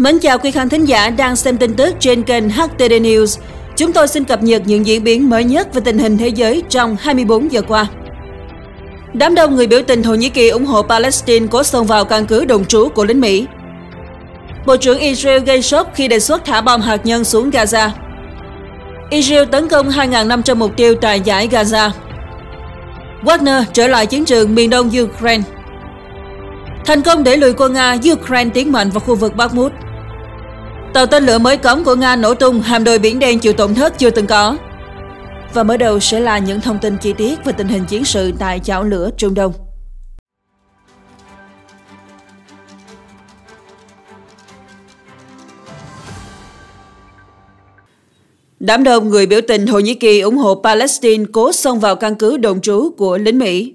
Mến chào quý khán thính giả đang xem tin tức trên kênh HTD News. Chúng tôi xin cập nhật những diễn biến mới nhất về tình hình thế giới trong 24 giờ qua. Đám đông người biểu tình Thổ Nhĩ Kỳ ủng hộ Palestine cố xông vào căn cứ đồn trú của lính Mỹ. Bộ trưởng Israel gây sốc khi đề xuất thả bom hạt nhân xuống Gaza. Israel tấn công 2.500 mục tiêu tại giải Gaza. Wagner trở lại chiến trường miền đông Ukraine. Thành công để lùi quân Nga, Ukraine tiến mạnh vào khu vực Bakhmut. Tàu tên lửa mới cấm của Nga nổ tung hàm đội Biển Đen chịu tổn thất chưa từng có. Và mở đầu sẽ là những thông tin chi tiết về tình hình chiến sự tại chảo lửa Trung Đông. Đám đông người biểu tình Thổ Nhĩ Kỳ ủng hộ Palestine cố xông vào căn cứ đồn trú của lính Mỹ.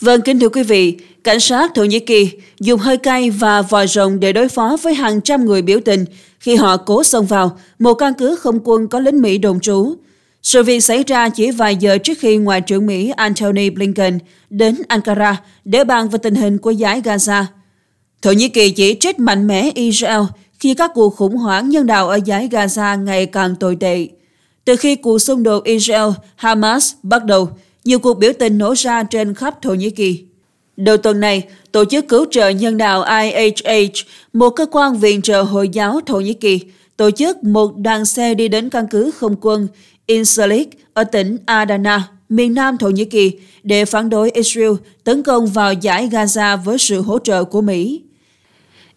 Vâng, kính thưa quý vị, Cảnh sát Thổ Nhĩ Kỳ dùng hơi cay và vòi rồng để đối phó với hàng trăm người biểu tình khi họ cố xông vào một căn cứ không quân có lính Mỹ đồn trú. Sự việc xảy ra chỉ vài giờ trước khi Ngoại trưởng Mỹ Antony Blinken đến Ankara để bàn về tình hình của giải Gaza. Thổ Nhĩ Kỳ chỉ trích mạnh mẽ Israel khi các cuộc khủng hoảng nhân đạo ở giải Gaza ngày càng tồi tệ. Từ khi cuộc xung đột Israel-Hamas bắt đầu, nhiều cuộc biểu tình nổ ra trên khắp Thổ Nhĩ Kỳ. Đầu tuần này, Tổ chức Cứu trợ Nhân đạo IHH, một cơ quan viện trợ Hồi giáo Thổ Nhĩ Kỳ, tổ chức một đoàn xe đi đến căn cứ không quân Incirlik ở tỉnh Adana, miền nam Thổ Nhĩ Kỳ, để phản đối Israel tấn công vào giải Gaza với sự hỗ trợ của Mỹ.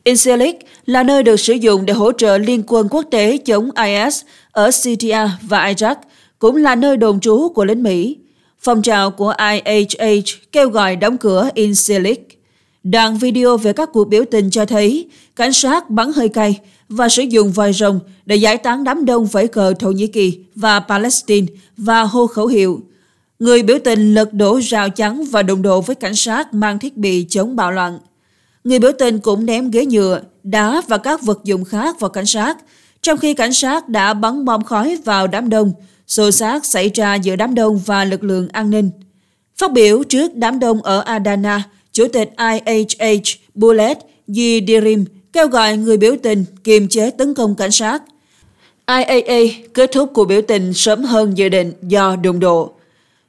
Incirlik là nơi được sử dụng để hỗ trợ liên quân quốc tế chống IS ở Syria và Iraq, cũng là nơi đồn trú của lính Mỹ. Phong trào của IHH kêu gọi đóng cửa Incelic. Đoạn video về các cuộc biểu tình cho thấy cảnh sát bắn hơi cay và sử dụng vòi rồng để giải tán đám đông vẫy cờ Thổ Nhĩ Kỳ và Palestine và hô khẩu hiệu. Người biểu tình lật đổ rào chắn và đồng độ với cảnh sát mang thiết bị chống bạo loạn. Người biểu tình cũng ném ghế nhựa, đá và các vật dụng khác vào cảnh sát, trong khi cảnh sát đã bắn bom khói vào đám đông, Xô xát xảy ra giữa đám đông và lực lượng an ninh. Phát biểu trước đám đông ở Adana, Chủ tịch IHH Bulet Yidirim kêu gọi người biểu tình kiềm chế tấn công cảnh sát. IAA kết thúc cuộc biểu tình sớm hơn dự định do đụng độ.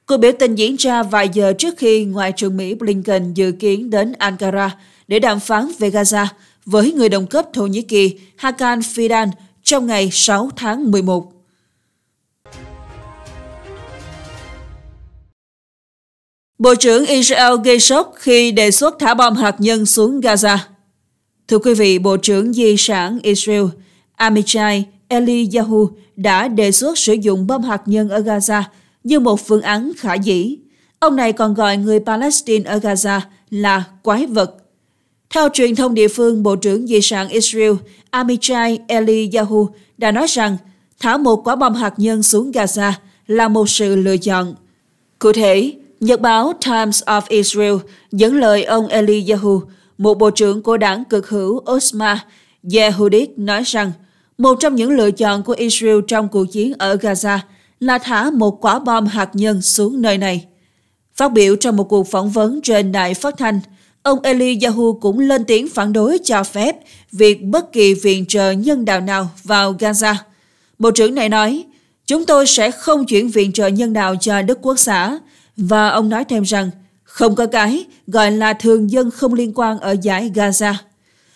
Cuộc biểu tình diễn ra vài giờ trước khi Ngoại trưởng Mỹ Blinken dự kiến đến Ankara để đàm phán về Gaza với người đồng cấp Thổ Nhĩ Kỳ Hakan Fidan trong ngày 6 tháng 11. Bộ trưởng Israel gây sốc khi đề xuất thả bom hạt nhân xuống Gaza. Thưa quý vị, Bộ trưởng Di sản Israel Amichai Eliyahu đã đề xuất sử dụng bom hạt nhân ở Gaza như một phương án khả dĩ. Ông này còn gọi người Palestine ở Gaza là quái vật. Theo truyền thông địa phương, Bộ trưởng Di sản Israel Amichai Eliyahu đã nói rằng thả một quả bom hạt nhân xuống Gaza là một sự lựa chọn. Cụ thể, Nhật báo Times of Israel dẫn lời ông Eliyahu, một bộ trưởng của đảng cực hữu Osma Yehudit nói rằng một trong những lựa chọn của Israel trong cuộc chiến ở Gaza là thả một quả bom hạt nhân xuống nơi này. Phát biểu trong một cuộc phỏng vấn trên đài phát thanh, ông Eliyahu cũng lên tiếng phản đối cho phép việc bất kỳ viện trợ nhân đạo nào vào Gaza. Bộ trưởng này nói, chúng tôi sẽ không chuyển viện trợ nhân đạo cho Đức Quốc xã và ông nói thêm rằng không có cái gọi là thường dân không liên quan ở giải Gaza.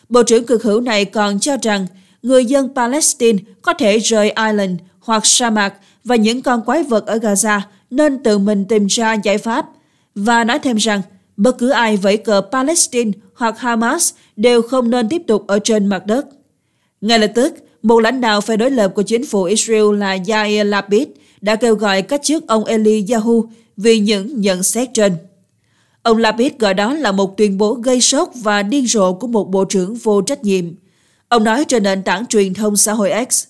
Bộ trưởng cực hữu này còn cho rằng người dân Palestine có thể rời Ireland hoặc sa mạc và những con quái vật ở Gaza nên tự mình tìm ra giải pháp. Và nói thêm rằng bất cứ ai vẫy cờ Palestine hoặc Hamas đều không nên tiếp tục ở trên mặt đất. Ngay lập tức, một lãnh đạo phe đối lập của chính phủ Israel là Yair Lapid đã kêu gọi cách chức ông Eli Yahu vì những nhận xét trên. Ông Lapid gọi đó là một tuyên bố gây sốc và điên rồ của một bộ trưởng vô trách nhiệm. Ông nói trên nền tảng truyền thông xã hội X,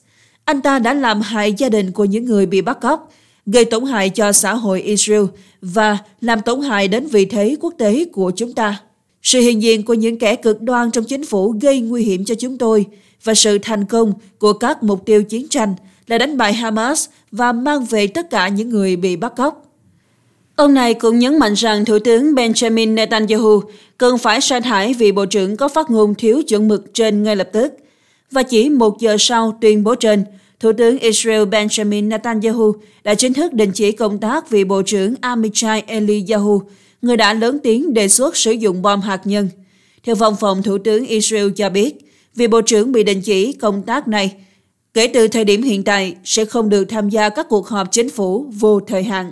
anh ta đã làm hại gia đình của những người bị bắt cóc, gây tổn hại cho xã hội Israel và làm tổn hại đến vị thế quốc tế của chúng ta. Sự hiện diện của những kẻ cực đoan trong chính phủ gây nguy hiểm cho chúng tôi và sự thành công của các mục tiêu chiến tranh là đánh bại Hamas và mang về tất cả những người bị bắt cóc. Ông này cũng nhấn mạnh rằng Thủ tướng Benjamin Netanyahu cần phải sa thải vì Bộ trưởng có phát ngôn thiếu chuẩn mực trên ngay lập tức. Và chỉ một giờ sau tuyên bố trên, Thủ tướng Israel Benjamin Netanyahu đã chính thức đình chỉ công tác vì Bộ trưởng Amichai Eliyahu, người đã lớn tiếng đề xuất sử dụng bom hạt nhân. Theo văn phòng Thủ tướng Israel cho biết, vì Bộ trưởng bị đình chỉ công tác này, kể từ thời điểm hiện tại sẽ không được tham gia các cuộc họp chính phủ vô thời hạn.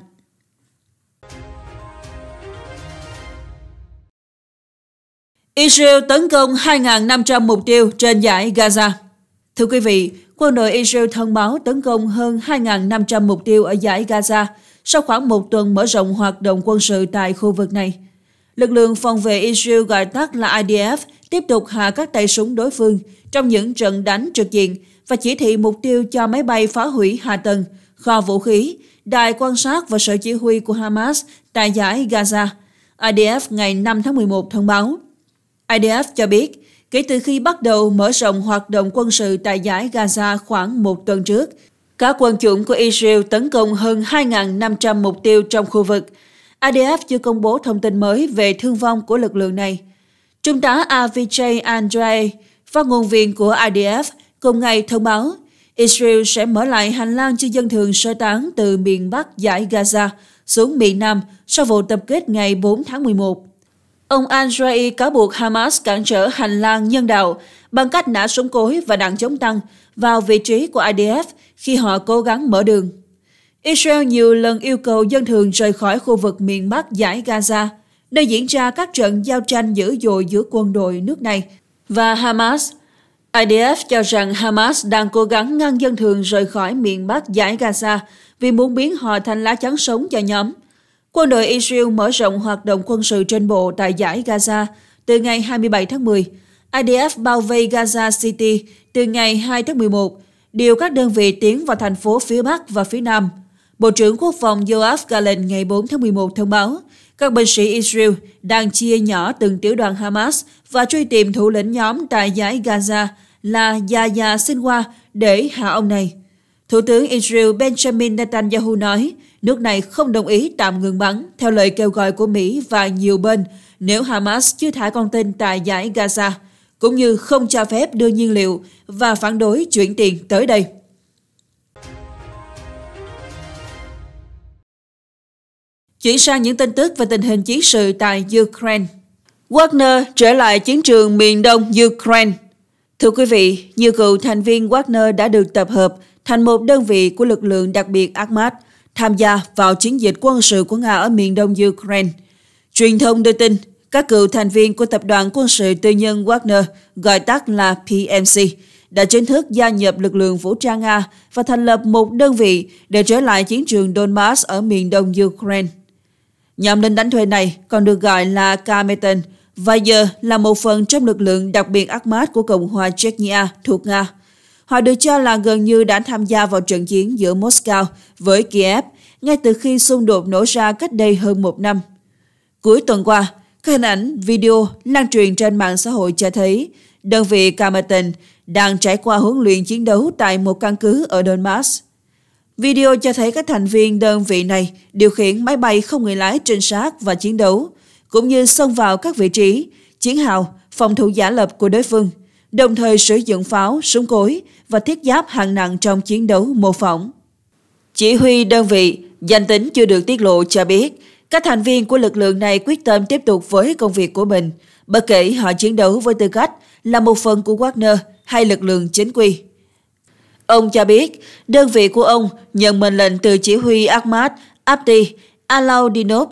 Israel tấn công 2.500 mục tiêu trên giải Gaza. Thưa quý vị, quân đội Israel thông báo tấn công hơn 2.500 mục tiêu ở giải Gaza sau khoảng một tuần mở rộng hoạt động quân sự tại khu vực này. Lực lượng phòng vệ Israel gọi tắt là IDF tiếp tục hạ các tay súng đối phương trong những trận đánh trực diện và chỉ thị mục tiêu cho máy bay phá hủy hạ tầng, kho vũ khí, đài quan sát và sở chỉ huy của Hamas tại giải Gaza. IDF ngày 5 tháng 11 thông báo. IDF cho biết, kể từ khi bắt đầu mở rộng hoạt động quân sự tại giải Gaza khoảng một tuần trước, các quân chủng của Israel tấn công hơn 2.500 mục tiêu trong khu vực. IDF chưa công bố thông tin mới về thương vong của lực lượng này. Trung tá Avijay Andre, phát ngôn viên của IDF, cùng ngày thông báo Israel sẽ mở lại hành lang cho dân thường sơ tán từ miền Bắc giải Gaza xuống miền Nam sau vụ tập kết ngày 4 tháng 11. Ông al cáo buộc Hamas cản trở hành lang nhân đạo bằng cách nã súng cối và đạn chống tăng vào vị trí của IDF khi họ cố gắng mở đường. Israel nhiều lần yêu cầu dân thường rời khỏi khu vực miền Bắc giải Gaza, nơi diễn ra các trận giao tranh dữ dội giữa quân đội nước này và Hamas. IDF cho rằng Hamas đang cố gắng ngăn dân thường rời khỏi miền Bắc giải Gaza vì muốn biến họ thành lá chắn sống cho nhóm – Quân đội Israel mở rộng hoạt động quân sự trên bộ tại giải Gaza từ ngày 27 tháng 10. IDF bao vây Gaza City từ ngày 2 tháng 11, điều các đơn vị tiến vào thành phố phía Bắc và phía Nam. Bộ trưởng Quốc phòng Yoav Gallant ngày 4 tháng 11 thông báo, các binh sĩ Israel đang chia nhỏ từng tiểu đoàn Hamas và truy tìm thủ lĩnh nhóm tại giải Gaza là Yahya Sinwa để hạ ông này. Thủ tướng Israel Benjamin Netanyahu nói, Nước này không đồng ý tạm ngừng bắn theo lời kêu gọi của Mỹ và nhiều bên nếu Hamas chưa thả con tin tại giải Gaza, cũng như không cho phép đưa nhiên liệu và phản đối chuyển tiền tới đây. Chuyển sang những tin tức về tình hình chiến sự tại Ukraine. Wagner trở lại chiến trường miền đông Ukraine. Thưa quý vị, nhiều cựu thành viên Wagner đã được tập hợp thành một đơn vị của lực lượng đặc biệt Akhmat – tham gia vào chiến dịch quân sự của Nga ở miền đông Ukraine. Truyền thông đưa tin, các cựu thành viên của tập đoàn quân sự tư nhân Wagner, gọi tắt là PMC, đã chính thức gia nhập lực lượng vũ trang Nga và thành lập một đơn vị để trở lại chiến trường Donbass ở miền đông Ukraine. Nhóm lính đánh thuê này còn được gọi là Kametan và giờ là một phần trong lực lượng đặc biệt Akhmat của Cộng hòa Chechnya thuộc Nga. Họ được cho là gần như đã tham gia vào trận chiến giữa Moscow với Kiev ngay từ khi xung đột nổ ra cách đây hơn một năm. Cuối tuần qua, các hình ảnh, video lan truyền trên mạng xã hội cho thấy đơn vị Kamatin đang trải qua huấn luyện chiến đấu tại một căn cứ ở Donbass. Video cho thấy các thành viên đơn vị này điều khiển máy bay không người lái trinh sát và chiến đấu, cũng như xông vào các vị trí, chiến hào, phòng thủ giả lập của đối phương, đồng thời sử dụng pháo, súng cối và thiết giáp hạng nặng trong chiến đấu mô phỏng. Chỉ huy đơn vị, danh tính chưa được tiết lộ cho biết, các thành viên của lực lượng này quyết tâm tiếp tục với công việc của mình, bất kể họ chiến đấu với tư cách là một phần của Wagner hay lực lượng chính quy. Ông cho biết, đơn vị của ông nhận mệnh lệnh từ chỉ huy Ahmad Abdi Alaudinov.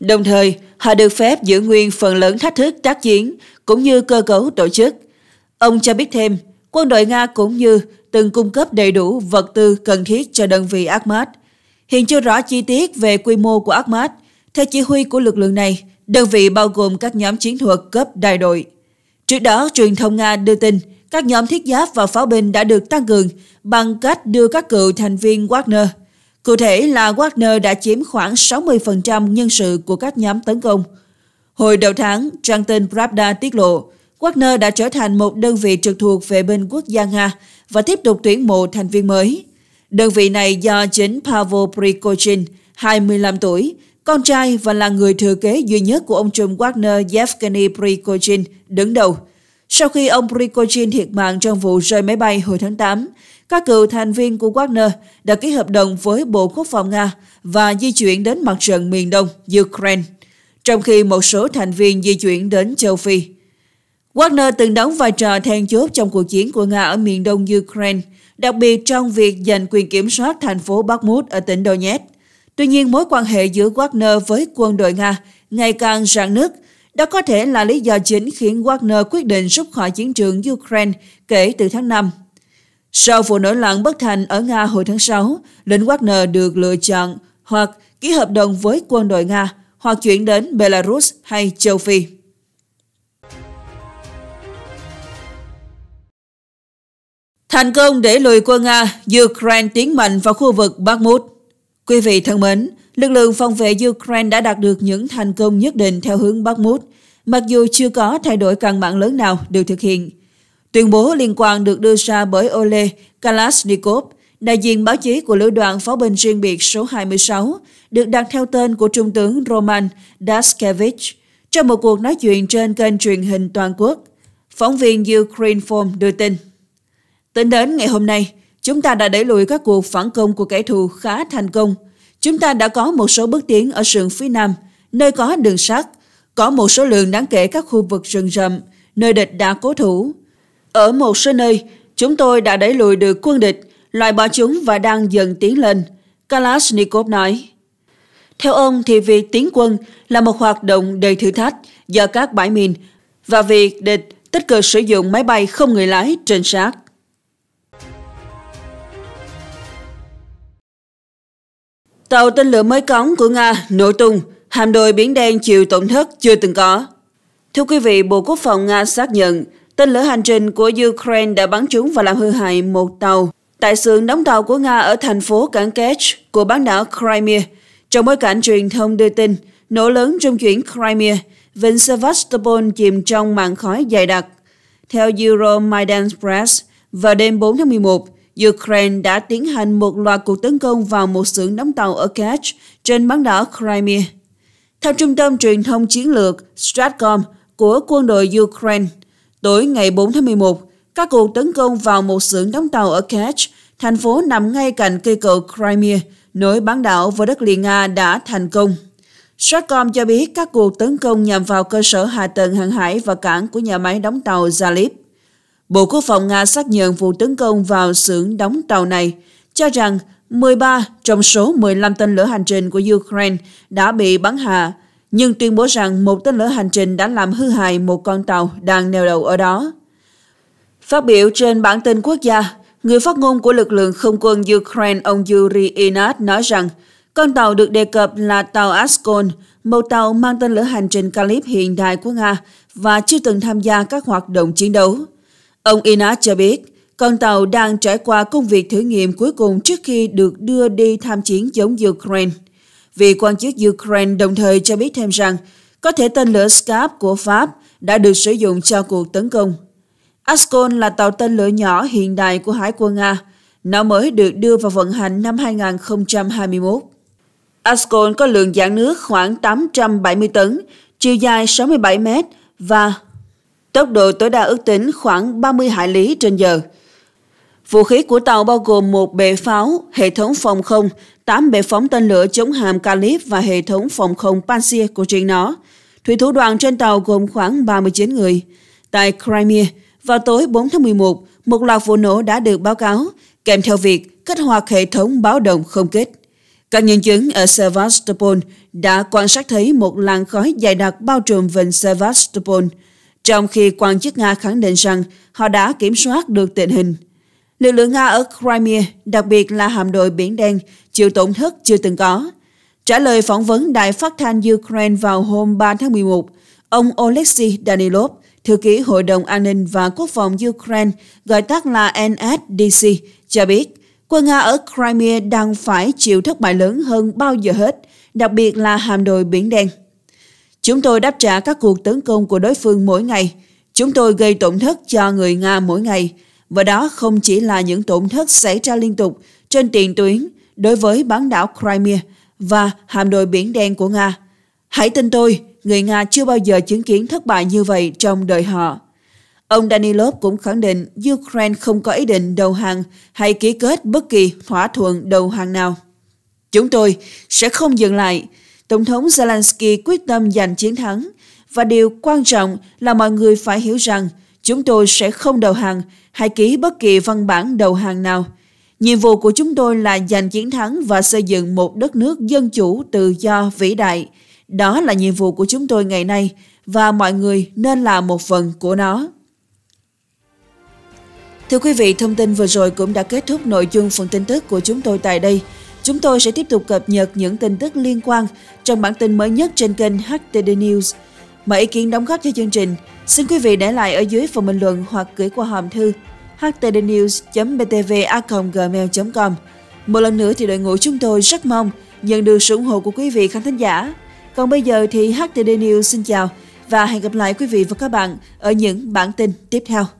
Đồng thời, họ được phép giữ nguyên phần lớn thách thức tác chiến cũng như cơ cấu tổ chức. Ông cho biết thêm, quân đội Nga cũng như từng cung cấp đầy đủ vật tư cần thiết cho đơn vị Akhmat. Hiện chưa rõ chi tiết về quy mô của Akhmat. Theo chỉ huy của lực lượng này, đơn vị bao gồm các nhóm chiến thuật cấp đại đội. Trước đó, truyền thông Nga đưa tin các nhóm thiết giáp và pháo binh đã được tăng cường bằng cách đưa các cựu thành viên Wagner. Cụ thể là Wagner đã chiếm khoảng 60% nhân sự của các nhóm tấn công. Hồi đầu tháng, trang tin Pravda tiết lộ, Wagner đã trở thành một đơn vị trực thuộc về bên quốc gia Nga và tiếp tục tuyển mộ thành viên mới. Đơn vị này do chính Pavel Prigozhin, 25 tuổi, con trai và là người thừa kế duy nhất của ông trùm Wagner Yevgeny Prigozhin đứng đầu. Sau khi ông Prigozhin thiệt mạng trong vụ rơi máy bay hồi tháng 8, các cựu thành viên của Wagner đã ký hợp đồng với Bộ Quốc phòng Nga và di chuyển đến mặt trận miền đông Ukraine, trong khi một số thành viên di chuyển đến châu Phi. Wagner từng đóng vai trò then chốt trong cuộc chiến của Nga ở miền đông Ukraine, đặc biệt trong việc giành quyền kiểm soát thành phố Bakhmut ở tỉnh Donetsk. Tuy nhiên, mối quan hệ giữa Wagner với quân đội Nga ngày càng rạn nứt. Đó có thể là lý do chính khiến Wagner quyết định rút khỏi chiến trường Ukraine kể từ tháng 5. Sau vụ nổi loạn bất thành ở Nga hồi tháng 6, lính Wagner được lựa chọn hoặc ký hợp đồng với quân đội Nga hoặc chuyển đến Belarus hay châu Phi. Thành công để lùi quân Nga, Ukraine tiến mạnh vào khu vực Bakhmut. Quý vị thân mến, lực lượng phòng vệ Ukraine đã đạt được những thành công nhất định theo hướng Bakhmut, mặc dù chưa có thay đổi căn bản lớn nào được thực hiện. Tuyên bố liên quan được đưa ra bởi Ole Kalashnikov, đại diện báo chí của lữ đoàn pháo binh riêng biệt số 26, được đặt theo tên của Trung tướng Roman Daskevich, trong một cuộc nói chuyện trên kênh truyền hình toàn quốc. Phóng viên Ukraine Form đưa tin. Tính đến ngày hôm nay, chúng ta đã đẩy lùi các cuộc phản công của kẻ thù khá thành công. Chúng ta đã có một số bước tiến ở sườn phía nam, nơi có đường sắt, có một số lượng đáng kể các khu vực rừng rậm, nơi địch đã cố thủ. Ở một số nơi, chúng tôi đã đẩy lùi được quân địch, loại bỏ chúng và đang dần tiến lên, Kalashnikov nói. Theo ông thì việc tiến quân là một hoạt động đầy thử thách do các bãi mìn và việc địch tích cực sử dụng máy bay không người lái trên sát. Tàu tên lửa mới cống của Nga nổ tung, hạm đội Biển Đen chịu tổn thất chưa từng có. Thưa quý vị, Bộ Quốc phòng Nga xác nhận tên lửa hành trình của Ukraine đã bắn trúng và làm hư hại một tàu tại xưởng đóng tàu của Nga ở thành phố cảng Kerch của bán đảo Crimea. Trong bối cảnh truyền thông đưa tin, nổ lớn trong chuyển Crimea, vịnh Sevastopol chìm trong màn khói dày đặc. Theo Euromaidan Press, vào đêm 4 tháng 11, Ukraine đã tiến hành một loạt cuộc tấn công vào một xưởng đóng tàu ở Kerch trên bán đảo Crimea. Theo Trung tâm Truyền thông Chiến lược Stratcom của quân đội Ukraine, tối ngày 4 tháng 11, các cuộc tấn công vào một xưởng đóng tàu ở Kerch, thành phố nằm ngay cạnh cây cầu Crimea, nối bán đảo với đất liền Nga đã thành công. Stratcom cho biết các cuộc tấn công nhằm vào cơ sở hạ tầng hàng hải và cảng của nhà máy đóng tàu Zalip. Bộ Quốc phòng Nga xác nhận vụ tấn công vào xưởng đóng tàu này, cho rằng 13 trong số 15 tên lửa hành trình của Ukraine đã bị bắn hạ, nhưng tuyên bố rằng một tên lửa hành trình đã làm hư hại một con tàu đang neo đậu ở đó. Phát biểu trên bản tin quốc gia, người phát ngôn của lực lượng không quân Ukraine ông Yuri Inat nói rằng con tàu được đề cập là tàu Askol, một tàu mang tên lửa hành trình Calip hiện đại của Nga và chưa từng tham gia các hoạt động chiến đấu. Ông Ina cho biết, con tàu đang trải qua công việc thử nghiệm cuối cùng trước khi được đưa đi tham chiến chống Ukraine. Vị quan chức Ukraine đồng thời cho biết thêm rằng có thể tên lửa Scap của Pháp đã được sử dụng cho cuộc tấn công. Ascon là tàu tên lửa nhỏ hiện đại của Hải quân Nga. Nó mới được đưa vào vận hành năm 2021. Ascon có lượng giãn nước khoảng 870 tấn, chiều dài 67 mét và Tốc độ tối đa ước tính khoảng 30 hải lý trên giờ. Vũ khí của tàu bao gồm một bệ pháo, hệ thống phòng không, 8 bệ phóng tên lửa chống hàm Calip và hệ thống phòng không Pantsir của riêng nó. Thủy thủ đoàn trên tàu gồm khoảng 39 người. Tại Crimea, vào tối 4 tháng 11, một loạt vụ nổ đã được báo cáo, kèm theo việc kích hoạt hệ thống báo động không kích. Các nhân chứng ở Sevastopol đã quan sát thấy một làn khói dày đặc bao trùm vịnh Sevastopol – trong khi quan chức Nga khẳng định rằng họ đã kiểm soát được tình hình. Lực lượng Nga ở Crimea, đặc biệt là hạm đội Biển Đen, chịu tổn thất chưa từng có. Trả lời phỏng vấn đài phát thanh Ukraine vào hôm 3 tháng 11, ông Oleksiy Danilov, thư ký Hội đồng An ninh và Quốc phòng Ukraine, gọi tắt là NSDC, cho biết quân Nga ở Crimea đang phải chịu thất bại lớn hơn bao giờ hết, đặc biệt là hạm đội Biển Đen. Chúng tôi đáp trả các cuộc tấn công của đối phương mỗi ngày. Chúng tôi gây tổn thất cho người Nga mỗi ngày. Và đó không chỉ là những tổn thất xảy ra liên tục trên tiền tuyến đối với bán đảo Crimea và hạm đội Biển Đen của Nga. Hãy tin tôi, người Nga chưa bao giờ chứng kiến thất bại như vậy trong đời họ. Ông Danilov cũng khẳng định Ukraine không có ý định đầu hàng hay ký kết bất kỳ thỏa thuận đầu hàng nào. Chúng tôi sẽ không dừng lại. Tổng thống Zelensky quyết tâm giành chiến thắng và điều quan trọng là mọi người phải hiểu rằng chúng tôi sẽ không đầu hàng hay ký bất kỳ văn bản đầu hàng nào. Nhiệm vụ của chúng tôi là giành chiến thắng và xây dựng một đất nước dân chủ tự do vĩ đại. Đó là nhiệm vụ của chúng tôi ngày nay và mọi người nên là một phần của nó. Thưa quý vị, thông tin vừa rồi cũng đã kết thúc nội dung phần tin tức của chúng tôi tại đây. Chúng tôi sẽ tiếp tục cập nhật những tin tức liên quan trong bản tin mới nhất trên kênh HTD News. Mọi ý kiến đóng góp cho chương trình, xin quý vị để lại ở dưới phần bình luận hoặc gửi qua hòm thư htdnews.btva.gmail.com Một lần nữa thì đội ngũ chúng tôi rất mong nhận được sự ủng hộ của quý vị khán thính giả. Còn bây giờ thì HTD News xin chào và hẹn gặp lại quý vị và các bạn ở những bản tin tiếp theo.